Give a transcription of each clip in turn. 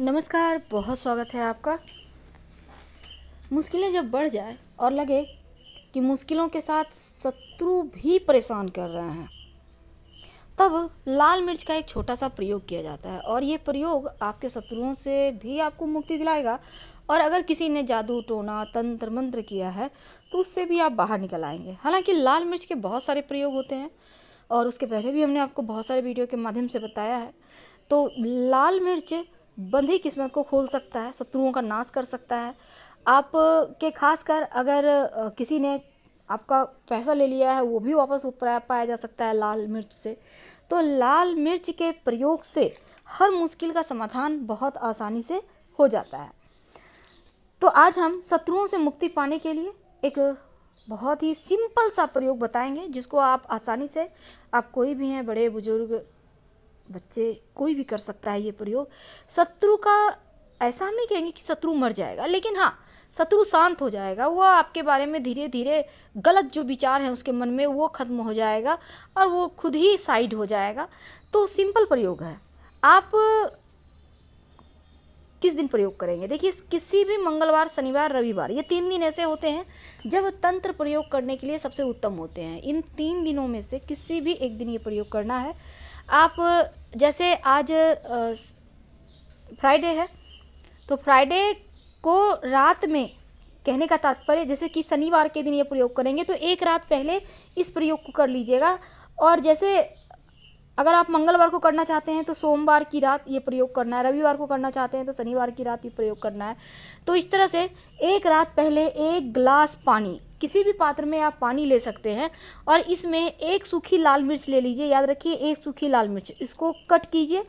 नमस्कार बहुत स्वागत है आपका मुश्किलें जब बढ़ जाए और लगे कि मुश्किलों के साथ शत्रु भी परेशान कर रहे हैं तब लाल मिर्च का एक छोटा सा प्रयोग किया जाता है और ये प्रयोग आपके शत्रुओं से भी आपको मुक्ति दिलाएगा और अगर किसी ने जादू टोना तंत्र मंत्र किया है तो उससे भी आप बाहर निकल आएंगे हालांकि लाल मिर्च के बहुत सारे प्रयोग होते हैं और उसके पहले भी हमने आपको बहुत सारे वीडियो के माध्यम से बताया है तो लाल मिर्च बंधी किस्मत को खोल सकता है शत्रुओं का नाश कर सकता है आप के खासकर अगर किसी ने आपका पैसा ले लिया है वो भी वापस पाया जा सकता है लाल मिर्च से तो लाल मिर्च के प्रयोग से हर मुश्किल का समाधान बहुत आसानी से हो जाता है तो आज हम शत्रुओं से मुक्ति पाने के लिए एक बहुत ही सिंपल सा प्रयोग बताएंगे जिसको आप आसानी से आप कोई भी हैं बड़े बुजुर्ग बच्चे कोई भी कर सकता है ये प्रयोग शत्रु का ऐसा हम नहीं कहेंगे कि शत्रु मर जाएगा लेकिन हाँ शत्रु शांत हो जाएगा वह आपके बारे में धीरे धीरे गलत जो विचार हैं उसके मन में वो ख़त्म हो जाएगा और वो खुद ही साइड हो जाएगा तो सिंपल प्रयोग है आप किस दिन प्रयोग करेंगे देखिए किसी भी मंगलवार शनिवार रविवार ये तीन दिन ऐसे होते हैं जब तंत्र प्रयोग करने के लिए सबसे उत्तम होते हैं इन तीन दिनों में से किसी भी एक दिन ये प्रयोग करना है आप जैसे आज फ्राइडे है तो फ्राइडे को रात में कहने का तात्पर्य जैसे कि शनिवार के दिन ये प्रयोग करेंगे तो एक रात पहले इस प्रयोग को कर लीजिएगा और जैसे अगर आप मंगलवार को करना चाहते हैं तो सोमवार की रात ये प्रयोग करना है रविवार को करना चाहते हैं तो शनिवार की रात ये प्रयोग करना है तो इस तरह से एक रात पहले एक ग्लास पानी किसी भी पात्र में आप पानी ले सकते हैं और इसमें एक सूखी लाल मिर्च ले लीजिए याद रखिए एक सूखी लाल मिर्च इसको कट कीजिए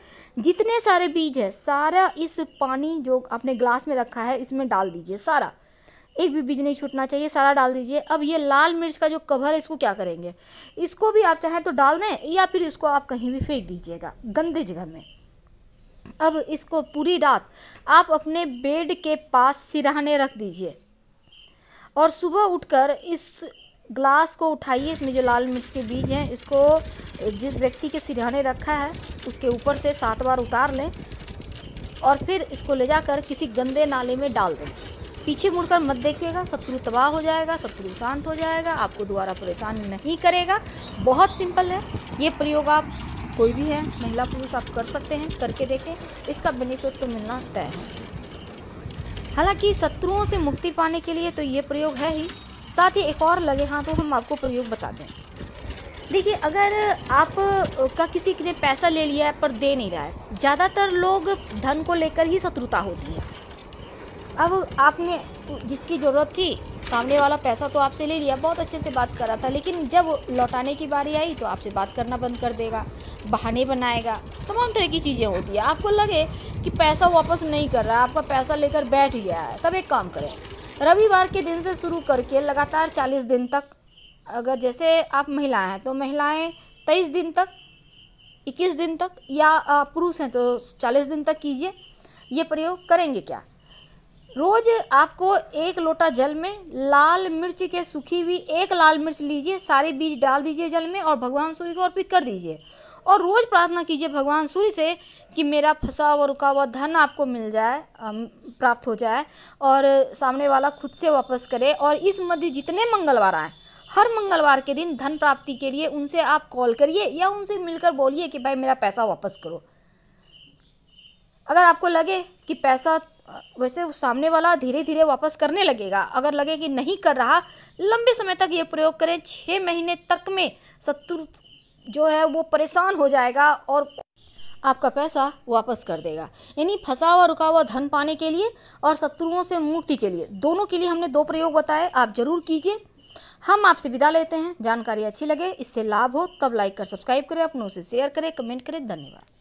जितने सारे बीज है सारा इस पानी जो आपने ग्लास में रखा है इसमें डाल दीजिए सारा एक भी बीज नहीं छूटना चाहिए सारा डाल दीजिए अब ये लाल मिर्च का जो कवर है इसको क्या करेंगे इसको भी आप चाहें तो डाल दें या फिर इसको आप कहीं भी फेंक दीजिएगा गंदे जगह में अब इसको पूरी रात आप अपने बेड के पास सिरहाने रख दीजिए और सुबह उठकर इस ग्लास को उठाइए इसमें जो लाल मिर्च के बीज हैं इसको जिस व्यक्ति के सिरहाने रखा है उसके ऊपर से सात बार उतार लें और फिर इसको ले जाकर किसी गंदे नाले में डाल दें पीछे मुड़कर मत देखिएगा शत्रु तबाह हो जाएगा शत्रु शांत हो जाएगा आपको दोबारा परेशान नहीं करेगा बहुत सिंपल है ये प्रयोग आप कोई भी है महिला पुरुष आप कर सकते हैं करके देखें इसका बेनिफिट तो मिलना तय है हालांकि शत्रुओं से मुक्ति पाने के लिए तो ये प्रयोग है ही साथ ही एक और लगे हाथों तो हम आपको प्रयोग बता दें देखिए अगर आप का किसी ने पैसा ले लिया है पर दे नहीं रहा है ज़्यादातर लोग धन को लेकर ही शत्रुता होती है अब आपने जिसकी ज़रूरत थी सामने वाला पैसा तो आपसे ले लिया बहुत अच्छे से बात कर रहा था लेकिन जब लौटाने की बारी आई तो आपसे बात करना बंद कर देगा बहाने बनाएगा तमाम तरह की चीज़ें होती है आपको लगे कि पैसा वापस नहीं कर रहा आपका पैसा लेकर बैठ गया है तब एक काम करें रविवार के दिन से शुरू करके लगातार चालीस दिन तक अगर जैसे आप महिलाएं हैं तो महिलाएं तेईस दिन तक इक्कीस दिन तक या पुरुष हैं तो चालीस दिन तक कीजिए ये प्रयोग करेंगे क्या रोज़ आपको एक लोटा जल में लाल मिर्च के सूखी हुई एक लाल मिर्च लीजिए सारे बीज डाल दीजिए जल में और भगवान सूर्य को अर्पित कर दीजिए और रोज़ प्रार्थना कीजिए भगवान सूर्य से कि मेरा फंसा हुआ रुका हुआ धन आपको मिल जाए प्राप्त हो जाए और सामने वाला खुद से वापस करे और इस मध्य जितने मंगलवार आए हर मंगलवार के दिन धन प्राप्ति के लिए उनसे आप कॉल करिए या उनसे मिलकर बोलिए कि भाई मेरा पैसा वापस करो अगर आपको लगे कि पैसा वैसे सामने वाला धीरे धीरे वापस करने लगेगा अगर लगे कि नहीं कर रहा लंबे समय तक ये प्रयोग करें छः महीने तक में शत्रु जो है वो परेशान हो जाएगा और आपका पैसा वापस कर देगा यानी फंसा हुआ रुका हुआ धन पाने के लिए और शत्रुओं से मुक्ति के लिए दोनों के लिए हमने दो प्रयोग बताए आप जरूर कीजिए हम आपसे विदा लेते हैं जानकारी अच्छी लगे इससे लाभ हो तब लाइक कर सब्सक्राइब करें अपनों से शेयर करें कमेंट करें धन्यवाद